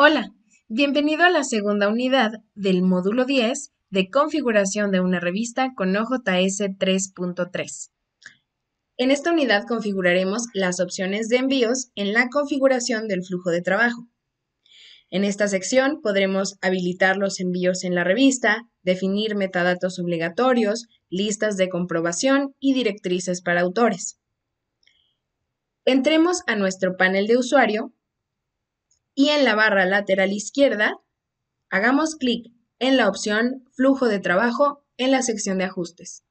Hola, bienvenido a la segunda unidad del módulo 10 de configuración de una revista con OJS 3.3. En esta unidad configuraremos las opciones de envíos en la configuración del flujo de trabajo. En esta sección podremos habilitar los envíos en la revista, definir metadatos obligatorios, listas de comprobación y directrices para autores. Entremos a nuestro panel de usuario y en la barra lateral izquierda hagamos clic en la opción Flujo de trabajo en la sección de ajustes.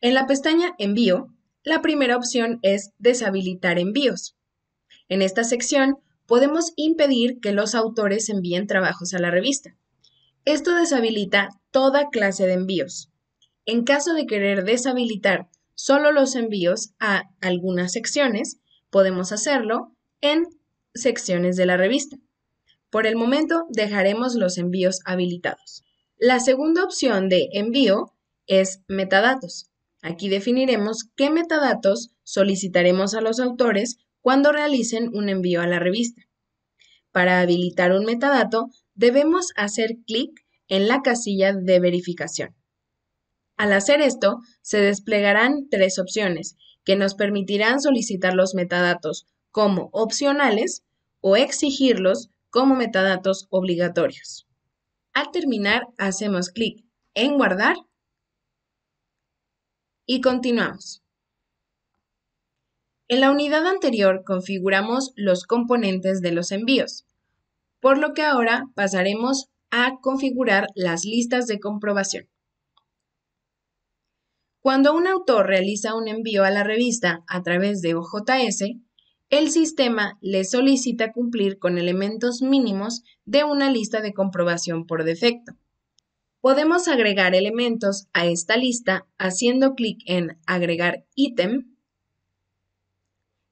En la pestaña Envío, la primera opción es Deshabilitar envíos. En esta sección podemos impedir que los autores envíen trabajos a la revista. Esto deshabilita toda clase de envíos. En caso de querer deshabilitar solo los envíos a algunas secciones, podemos hacerlo en secciones de la revista. Por el momento dejaremos los envíos habilitados. La segunda opción de envío es metadatos. Aquí definiremos qué metadatos solicitaremos a los autores cuando realicen un envío a la revista. Para habilitar un metadato, debemos hacer clic en la casilla de verificación. Al hacer esto, se desplegarán tres opciones que nos permitirán solicitar los metadatos como opcionales, o exigirlos como metadatos obligatorios. Al terminar, hacemos clic en guardar y continuamos. En la unidad anterior configuramos los componentes de los envíos, por lo que ahora pasaremos a configurar las listas de comprobación. Cuando un autor realiza un envío a la revista a través de OJS, el sistema le solicita cumplir con elementos mínimos de una lista de comprobación por defecto. Podemos agregar elementos a esta lista haciendo clic en Agregar ítem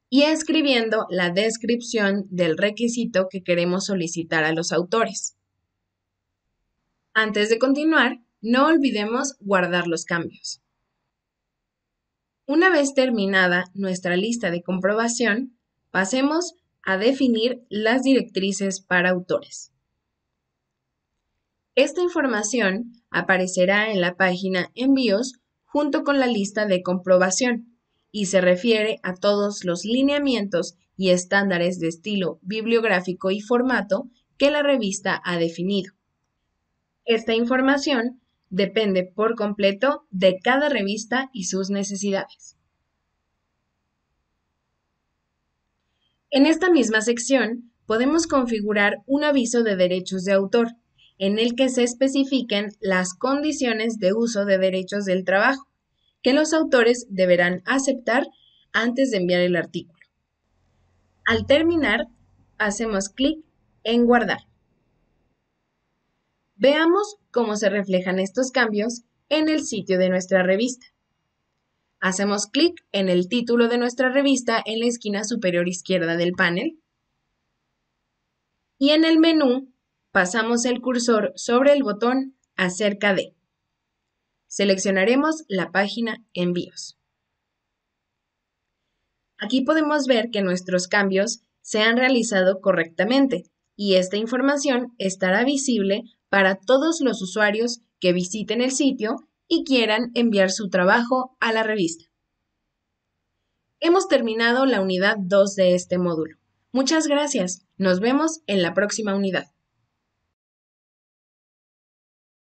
y escribiendo la descripción del requisito que queremos solicitar a los autores. Antes de continuar, no olvidemos guardar los cambios. Una vez terminada nuestra lista de comprobación, Pasemos a definir las directrices para autores. Esta información aparecerá en la página Envíos junto con la lista de comprobación y se refiere a todos los lineamientos y estándares de estilo bibliográfico y formato que la revista ha definido. Esta información depende por completo de cada revista y sus necesidades. En esta misma sección podemos configurar un aviso de derechos de autor, en el que se especifiquen las condiciones de uso de derechos del trabajo que los autores deberán aceptar antes de enviar el artículo. Al terminar, hacemos clic en guardar. Veamos cómo se reflejan estos cambios en el sitio de nuestra revista. Hacemos clic en el título de nuestra revista en la esquina superior izquierda del panel y en el menú pasamos el cursor sobre el botón Acerca de. Seleccionaremos la página Envíos. Aquí podemos ver que nuestros cambios se han realizado correctamente y esta información estará visible para todos los usuarios que visiten el sitio y quieran enviar su trabajo a la revista. Hemos terminado la unidad 2 de este módulo. Muchas gracias. Nos vemos en la próxima unidad.